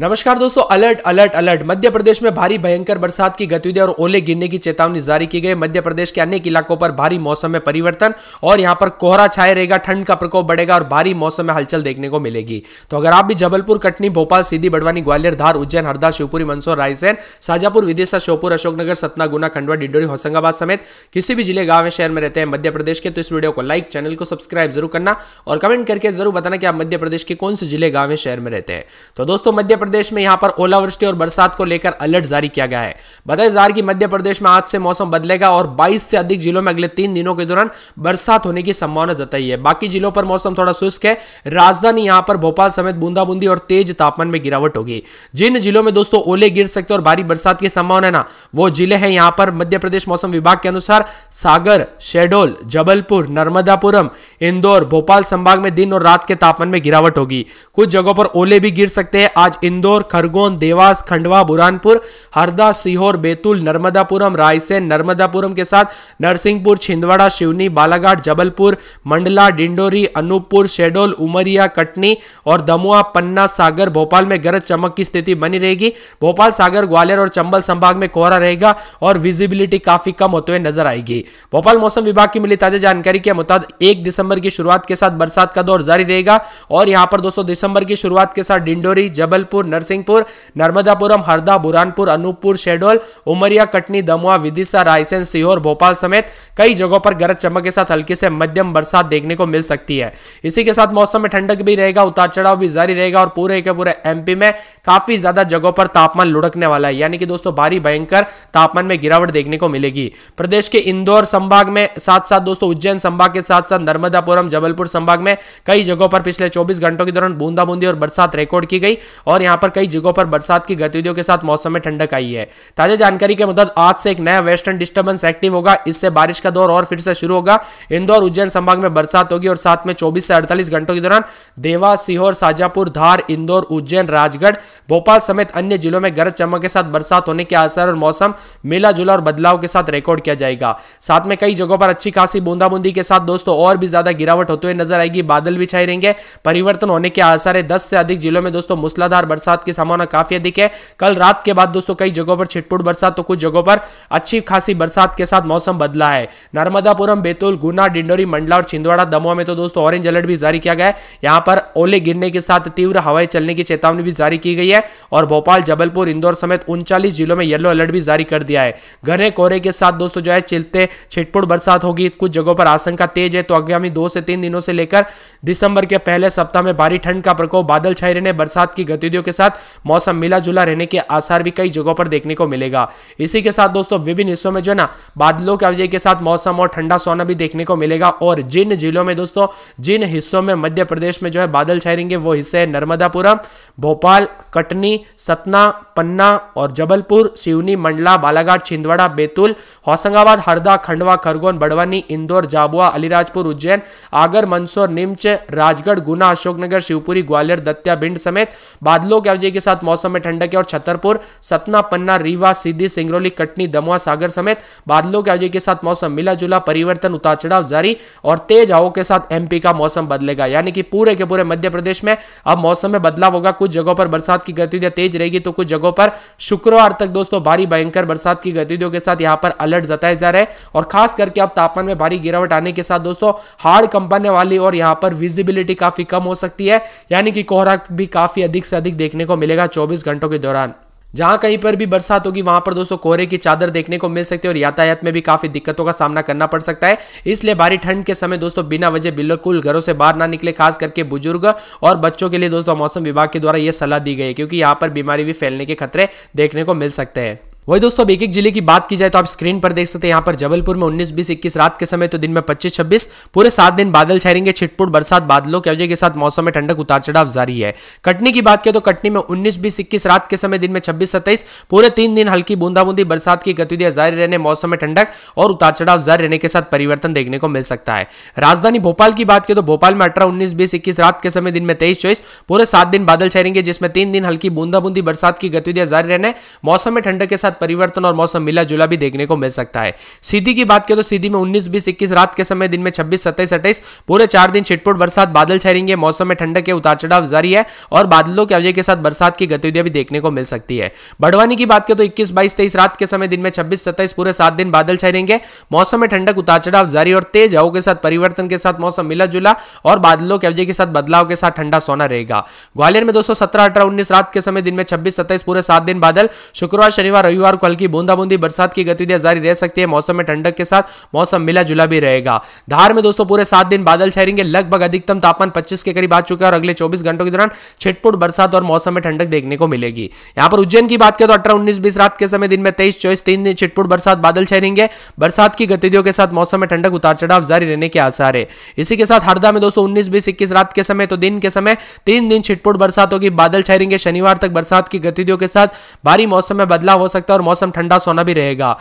नमस्कार दोस्तों alert alert alert Madhya Pradesh में भारी भयंकर बरसात की गतिविधि और ओले गिरने की चेतावनी जारी की गई मध्य प्रदेश के अनेक इलाकों पर भारी मौसम में परिवर्तन और यहां पर कोहरा छाए रहेगा ठंड का प्रकोप बढ़ेगा और भारी मौसम में हलचल देखने को मिलेगी तो अगर आप भी जबलपुर कटनी भोपाल सीधी बड़वानी ग्वालियर धार उज्जैन हरदा शिवपुरी मंदसौर रायसेन शाजापुर विदिशा श्योपुर अशोकनगर सतना गुना खंडवा डिडोरी होशंगाबाद समेत किसी भी जिले गांव शहर में रहते हैं मध्य प्रदेश के तो इस वीडियो को लाइक चैनल को सब्सक्राइब जरूर करना और कमेंट करके जरूर बताना कि आप मध्य प्रदेश के कौन से जिले गांव शहर में रहते हैं तो दोस्तों मध्य प्रदेश में यहां पर ओलावृष्टि और बरसात को लेकर अलर्ट जारी किया गया है बताया जा रहा है कि मध्य प्रदेश में आज से मौसम बदलेगा और 22 से अधिक जिलों में अगले तीन दिनों के दौरान बरसात होने की संभावना जताई है बाकी जिलों पर मौसम थोड़ा शुष्क है राजधानी यहां पर भोपाल समेत बूंदाबूंदी और तेज तापमान में गिरावट होगी जिन जिलों में दोस्तों ओले गिर सकते और भारी बरसात की संभावना ना वो जिले हैं यहां पर मध्य प्रदेश मौसम विभाग के अनुसार सागर शेडोल जबलपुर नर्मदापुरम इंदौर भोपाल संभाग में दिन और रात के तापमान में गिरावट होगी कुछ जगहों पर ओले भी गिर सकते हैं आज इंदौर इंदौर खरगोन देवास खंडवा बुरहानपुर हरदा सीहोर बैतूल नर्मदापुरम रायसेन नर्मदापुरम के साथ नरसिंहपुर छिंदवाड़ा शिवनी बालाघाट जबलपुर मंडला डिंडोरी अनूपपुर शेडोल उमरिया कटनी और दमुआ पन्ना सागर भोपाल में गरज चमक की स्थिति बनी रहेगी भोपाल सागर ग्वालियर और चंबल संभाग में कोहरा रहेगा और विजिबिलिटी काफी कम होते हुए नजर आएगी भोपाल मौसम विभाग की मिली ताजा जानकारी के मुताबिक एक दिसंबर की शुरुआत के साथ बरसात का दौर जारी रहेगा और यहां पर दोस्तों दिसंबर की शुरुआत के साथ डिंडोरी जबलपुर नरसिंहपुर नर्मदापुरम हरदा बुरानपुर अनूपपुर शेडोल उमरिया कटनी दमुआ विदिशा रायसेन सीहोर भोपाल समेत कई जगहों पर गरज चमक के साथ हल्की से मध्यम बरसात देखने को मिल सकती है इसी के साथ मौसम में ठंडक भी रहेगा उतार चढ़ाव भी जारी रहेगा और पूरे के पूरे एमपी में काफी ज्यादा जगहों पर तापमान लुढ़कने वाला है यानी कि दोस्तों भारी भयंकर तापमान में गिरावट देखने को मिलेगी प्रदेश के इंदौर संभाग में साथ साथ दोस्तों उज्जैन संभाग के साथ साथ नर्मदापुरम जबलपुर संभाग में कई जगहों पर पिछले 24 घंटों के दौरान बूंदाबूंदी और बरसात रिकॉर्ड की गई और यहां यहाँ पर कई जगहों पर बरसात की गतिविधियों के साथ मौसम में ठंडक आई है ताजा जानकारी के मुताबिक आज से एक नया वेस्टर्न डिस्टर्बेंस एक्टिव होगा इससे बारिश का दौर और फिर से शुरू होगा इंदौर उज्जैन संभाग में बरसात होगी और साथ में चौबीस से अड़तालीस घंटों के दौरान देवा सीहोर शाजापुर धार इंदौर उज्जैन राजगढ़ भोपाल समेत अन्य जिलों में गरज चमक के साथ बरसात होने के आसार और मौसम मिला जुला और बदलाव के साथ रिकॉर्ड किया जाएगा साथ में कई जगहों पर अच्छी खासी बूंदाबूंदी के साथ दोस्तों और भी ज्यादा गिरावट होते हुए नजर आएगी बादल भी छाए रहेंगे परिवर्तन होने के आसार है दस से अधिक जिलों में दोस्तों मूसलाधार बरसात की संभावना काफी अधिक है कल रात के बाद दोस्तों कई जगहों पर छिटपुट बरसात तो कुछ जगहों पर अच्छी खासी बरसात के साथ मौसम बदला है नर्मदापुरम बेतुल गुना डिंडोरी मंडला और छिंदवाड़ा दमोह में तो दोस्तों ऑरेंज अलर्ट भी जारी किया गया है यहाँ पर ओले गिरने के साथ तीव्र हवाएं चलने की चेतावनी भी जारी की गई है और भोपाल जबलपुर इंदौर समेत उनचालीस जिलों में येलो अलर्ट भी जारी कर दिया है घने कोहरे के साथ दोस्तों जो है चिलते छिटपुट बरसात होगी कुछ जगहों पर आशंका तेज है तो आगामी दो से तीन दिनों से लेकर दिसंबर के पहले सप्ताह में भारी ठंड का प्रकोप बादल छाए रहने बरसात की गतिविधियों के साथ मौसम मिला जुला रहने के आसार भी कई जगहों पर देखने को मिलेगा इसी के साथ दोस्तों विभिन्न हिस्सों में जो ना बादलों के अवजय के साथ मौसम और ठंडा सोना भी देखने को मिलेगा और जिन जिलों में दोस्तों जिन हिस्सों में मध्य प्रदेश में जो है बादल छाए रहेंगे वो हिस्से हैं नर्मदापुरम भोपाल कटनी सतना पन्ना और जबलपुर सिवनी मंडला बालाघाट छिंदवाड़ा बैतूल होशंगाबाद हरदा खंडवा खरगोन बड़वानी इंदौर जाबुआ अलीराजपुर उज्जैन आगर मंदसौर नीमच राजगढ़ गुना अशोकनगर शिवपुरी ग्वालियर दत्या भिंड समेत बादलों दो ग्यावजे के साथ मौसम में ठंडक है और छतरपुर सतना पन्ना रीवा सीधी सिंगरौली कटनी दमवा सागर समेत बादलों के आवजे के साथ मौसम मिला जुला परिवर्तन उतार चढ़ाव जारी और तेज हवाओं के साथ एमपी का मौसम बदलेगा यानी कि पूरे के पूरे मध्य प्रदेश में अब मौसम में बदलाव होगा कुछ जगहों पर बरसात की गतिविधियां तेज रहेगी तो कुछ जगहों पर शुक्रवार तक दोस्तों भारी भयंकर बरसात की गतिविधियों के साथ यहां पर अलर्ट जताए जा रहे हैं और खास करके अब तापमान में भारी गिरावट आने के साथ दोस्तों हार्ड कंपनने वाली और यहां पर विजिबिलिटी काफी कम हो सकती है यानी कि कोहरा भी काफी अधिक से अधिक देखने को मिलेगा चौबीस घंटों के दौरान जहां कहीं पर भी बरसात होगी वहां पर दोस्तों कोहरे की चादर देखने को मिल सकती है और यातायात में भी काफी दिक्कतों का सामना करना पड़ सकता है इसलिए भारी ठंड के समय दोस्तों बिना वजह बिल्कुल घरों से बाहर ना निकले खास करके बुजुर्ग और बच्चों के लिए दोस्तों मौसम विभाग के द्वारा यह सलाह दी गई है क्योंकि यहाँ पर बीमारी भी फैलने के खतरे देखने को मिल सकते हैं वही दोस्तों अब एक एक जिले की बात की जाए तो आप स्क्रीन पर देख सकते हैं यहाँ पर जबलपुर में 19, 20, 21 रात के समय तो दिन में 25, 26 पूरे सात दिन बादल छहरेंगे छिटपुट बरसात बादलों के वजह के साथ मौसम में ठंडक उतार चढ़ाव जारी है कटनी की बात करें तो कटनी में उन्नीस बीस इक्कीस रात के समय दिन में छब्बीस सत्ताईस पूरे तीन दिन हल्की बूंदाबूंदी बरसात की गतिविधियां जारी रहने मौसम में ठंडक और उतार चढ़ाव जारी रहने के साथ परिवर्तन देखने को मिल सकता है राजधानी भोपाल की बात करें तो भोपाल में अठारह उन्नीस बीस इक्कीस रात के समय दिन में तेईस चौबीस पूरे सात दिन बादल छहरेंगे जिसमें तीन दिन हल्की बूंदाबूंदी बरसात की गतिविधियां जारी रहने मौसम में ठंडक के साथ परिवर्तन और मौसम मिला जुला भी देखने को मिल सकता है सीधी की बात करें तो सीधी में उन्नीस बीस इक्कीस रात के समय दिन में छब्बीस सत्ताईस अट्ठाईस पूरे चार दिन छिटपुट बरसात बादल छहरेंगे मौसम में ठंडक के उतार चढ़ाव जारी है और बादलों के अवजय के साथ बरसात की गतिविधियां भी देखने को मिल सकती है बड़वानी की बात करें तो इक्कीस बाईस तेईस रात के समय दिन में छब्बीस सत्ताईस पूरे सात दिन बादल छहरेंगे मौसम में ठंडक उतार चढ़ाव जारी और तेज हवाओं के साथ परिवर्तन के साथ मौसम मिला जुला और बादलों के अवजय के साथ बदलाव के साथ ठंडा सोना रहेगा ग्वालियर में दोस्तों सत्रह अठारह उन्नीस रात के समय दिन में छब्बीस सत्ताईस पूरे सात दिन बादल शुक्रवार शनिवार रविवार रविवार को हल्की बूंदाबूंदी बरसात की गतिविधियां जारी रह सकती है मौसम में ठंडक के साथ मौसम मिला जुला भी रहेगा धार में दोस्तों पूरे सात दिन बादल छाएंगे लगभग अधिकतम तापमान पच्चीस के करीब आ चुका है और अगले चौबीस घंटों के दौरान छिटपुट बरसात और मौसम में ठंडक देखने को मिलेगी यहाँ पर उज्जैन की बात करें तो अठारह उन्नीस बीस रात के समय दिन में तेईस चौबीस तीन दिन छिटपुट बरसात बादल छहरेंगे बरसात की गतिविधियों के साथ मौसम में ठंडक उतार चढ़ाव जारी रहने के आसार है इसी के साथ हरदा में दोस्तों उन्नीस बीस इक्कीस रात के समय तो दिन के समय तीन दिन छिटपुट बरसात होगी बादल छहरेंगे शनिवार तक बरसात की गतिविधियों के साथ भारी मौसम में बदलाव हो सकता सकता है और मौसम ठंडा सोना भी रहेगा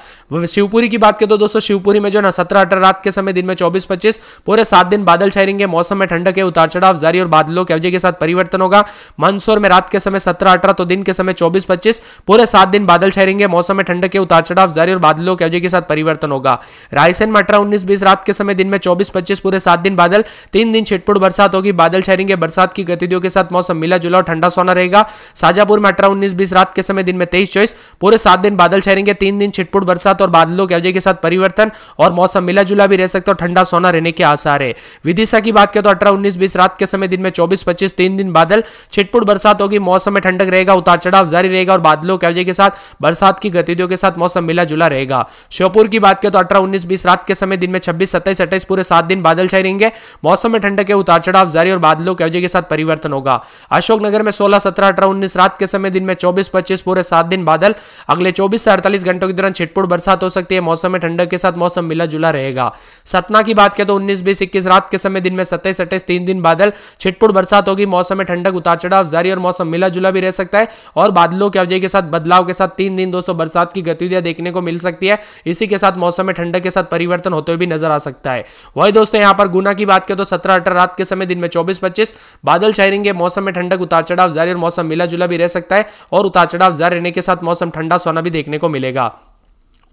शिवपुरी की बात करें तो दोस्तों शिवपुरी में जो ना सत्रह अठारह रात के समय दिन में चौबीस पच्चीस पूरे सात दिन बादल छाई रहेंगे मौसम में ठंडक है उतार चढ़ाव जारी और बादलों के अवजय के साथ परिवर्तन होगा मंदसौर में रात के समय सत्रह अठारह तो दिन के समय चौबीस पच्चीस पूरे सात दिन बादल छाई रहेंगे मौसम में ठंडक के उतार चढ़ाव जारी और बादलों के अवजय के साथ परिवर्तन होगा रायसेन में अठारह उन्नीस बीस रात के समय दिन में चौबीस पच्चीस पूरे सात दिन बादल तीन दिन छिटपुट बरसात होगी बादल छाई रहेंगे बरसात की गतिविधियों के साथ मौसम मिला जुला और ठंडा सोना रहेगा साजापुर में अठारह उन्नीस बीस रात के समय दिन में तेईस चौबीस पूरे सात सात दिन बादल छहरेंगे तीन दिन छिटपुट बरसात और बादलों के अवजय के साथ परिवर्तन और मौसम मिला जुला भी रह सकता है और ठंडा सोना रहने के आसार है विदिशा की बात करें तो अठारह उन्नीस बीस रात के समय दिन में चौबीस पच्चीस तीन दिन बादल छिटपुट बरसात होगी मौसम में ठंडक रहेगा उतार चढ़ाव जारी रहेगा और बादलों के अवजय के साथ बरसात की गतिविधियों के साथ मौसम मिला जुला रहेगा श्योपुर की बात करें तो अठारह उन्नीस बीस रात के समय दिन में छब्बीस सत्ताईस अट्ठाईस पूरे सात दिन बादल छाए रहेंगे मौसम में ठंडक के उतार चढ़ाव जारी और बादलों के अवजय के साथ परिवर्तन होगा अशोकनगर में सोलह सत्रह अठारह उन्नीस रात के समय दिन में चौबीस पच्चीस पूरे सात दिन बादल अगले अगले 24 से 48 घंटों के दौरान छिटपुट बरसात हो सकती है मौसम में ठंडक के साथ मौसम मिला जुला रहेगा सतना की बात करें तो उन्नीस बीस इक्कीस रात के समय दिन में सत्ताईस अट्ठाईस तीन दिन बादल छिटपुट बरसात होगी मौसम में ठंडक उतार चढ़ाव जारी और मौसम मिला जुला भी रह सकता है और बादलों के अवजय के साथ बदलाव के साथ तीन दिन दोस्तों बरसात की गतिविधियां देखने को मिल सकती है इसी के साथ मौसम में ठंडक के साथ परिवर्तन होते हुए भी नजर आ सकता है वही दोस्तों यहाँ पर गुना की बात करें तो सत्रह अठारह रात के समय दिन में चौबीस पच्चीस बादल छाएंगे मौसम में ठंडक उतार चढ़ाव जारी और मौसम मिला जुला भी रह सकता है और उतार चढ़ाव जारी रहने के साथ मौसम ठंडा सोना भी देखने को मिलेगा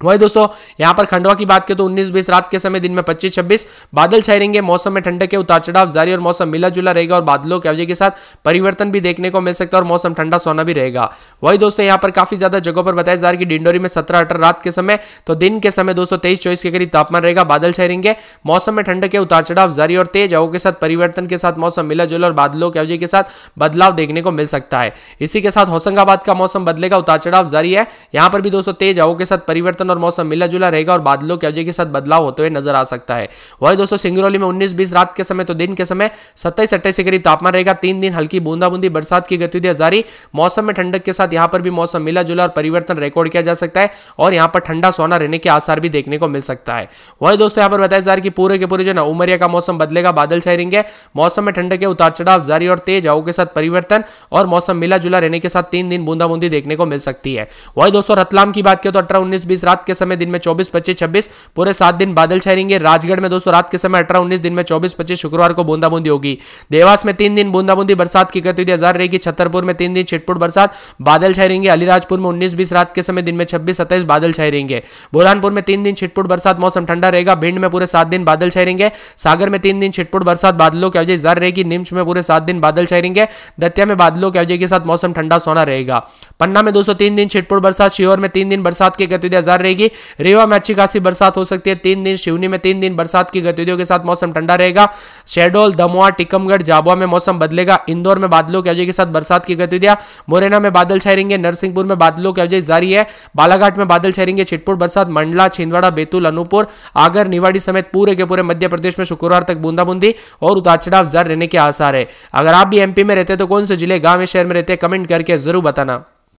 वही दोस्तों यहां पर खंडवा की बात करें तो 19 बीस रात के समय दिन में 25 26 बादल छाए रहेंगे मौसम में ठंडक के उतार चढ़ाव जारी और मौसम मिला जुला रहेगा और बादलों के अवजे के साथ परिवर्तन भी देखने को मिल सकता है और मौसम ठंडा सोना भी रहेगा वही दोस्तों यहां पर काफी ज्यादा जगहों पर बताया जा रहा है कि डिंडोरी में सत्रह अठारह रात के समय तो दिन के समय दोस्तों तेईस चौबीस के करीब तापमान रहेगा बादल छाए रहेंगे मौसम में ठंडक के उतार चढ़ाव जारी और तेज हवा के साथ परिवर्तन के साथ मौसम मिला जुला और बादलों के अवजे के साथ बदलाव देखने को मिल सकता है इसी के साथ होशंगाबाद का मौसम बदलेगा उतार चढ़ाव जारी है यहां पर भी दोस्तों तेज हवा के साथ परिवर्तन परिवर्तन और मौसम मिला जुला रहेगा और बादलों के अवजय के साथ बदलाव होते हुए नजर आ सकता है वही दोस्तों सिंगरौली में उन्नीस बीस रात के समय तो दिन के समय सत्ताईस अट्ठाईस के करीब तापमान रहेगा तीन दिन हल्की बूंदाबूंदी बरसात की गतिविधियां जारी मौसम में ठंडक के साथ यहाँ पर भी मौसम मिला जुला और परिवर्तन रिकॉर्ड किया जा सकता है और यहाँ पर ठंडा सोना रहने के आसार भी देखने को मिल सकता है वही दोस्तों यहाँ पर बताया जा रहा है कि पूरे के पूरे जो ना उमरिया का मौसम बदलेगा बादल छाए रहेंगे मौसम में ठंडक के उतार चढ़ाव जारी और तेज हवा के साथ परिवर्तन और मौसम मिला जुला रहने के साथ तीन दिन बूंदा बूंदी देखने को मिल सकती है वही दोस्तों रतलाम की बात करें तो अठारह उन्नीस बीस रात के समय दिन में चौबीस पच्चीस छब्बीस पूरे सात दिन बादल छहरेंगे राजगढ़ में दोस्तों रात के समय अठारह उन्नीस दिन में चौबीस पच्चीस शुक्रवार को बूंदाबूंदी होगी देवास में तीन दिन बूंदाबूंदी बरसात की गतिविधि हजार रहेगी छतरपुर में तीन दिन छिटपुट बरसात बादल छहरेंगे अलीराजपुर में उन्नीस बीस रात के समय दिन में छब्बीस सत्ताईस बादल छहरेंगे बुरहानपुर में तीन दिन छिटपुट बरसात मौसम ठंडा रहेगा भिंड में पूरे सात दिन बादल छहरेंगे सागर में तीन दिन छिटपुट बरसात बादलों की वजह जर रहेगी निम्स में पूरे सात दिन बादल छहरेंगे दतिया में बादलों की वजह के साथ मौसम ठंडा सोना रहेगा पन्ना में दोस्तों तीन दिन छिटपुट बरसात शिवर में तीन दिन बरसात की गतिविधि हजार रहेगी रेवा में अच्छी खासी बरसात हो सकती है तीन दिन शिवनी में तीन दिन बरसात की गतिविधियों के साथ मौसम ठंडा रहेगा शेडोल दमुआ टिकमगढ़ जाबुआ में मौसम बदलेगा इंदौर में बादलों की अवजय के साथ बरसात की गतिविधियां मुरैना में बादल छहरेंगे नरसिंहपुर में बादलों की अवजय जारी है बालाघाट में बादल छहरेंगे रहेंगे छिटपुट बरसात मंडला छिंदवाड़ा बैतूल अनूपुर आगर निवाड़ी समेत पूरे के पूरे मध्य प्रदेश में शुक्रवार तक बूंदाबूंदी और उतार चढ़ाव जारी रहने के आसार है अगर आप भी एमपी में रहते तो कौन से जिले गांव शहर में रहते कमेंट करके जरूर बताना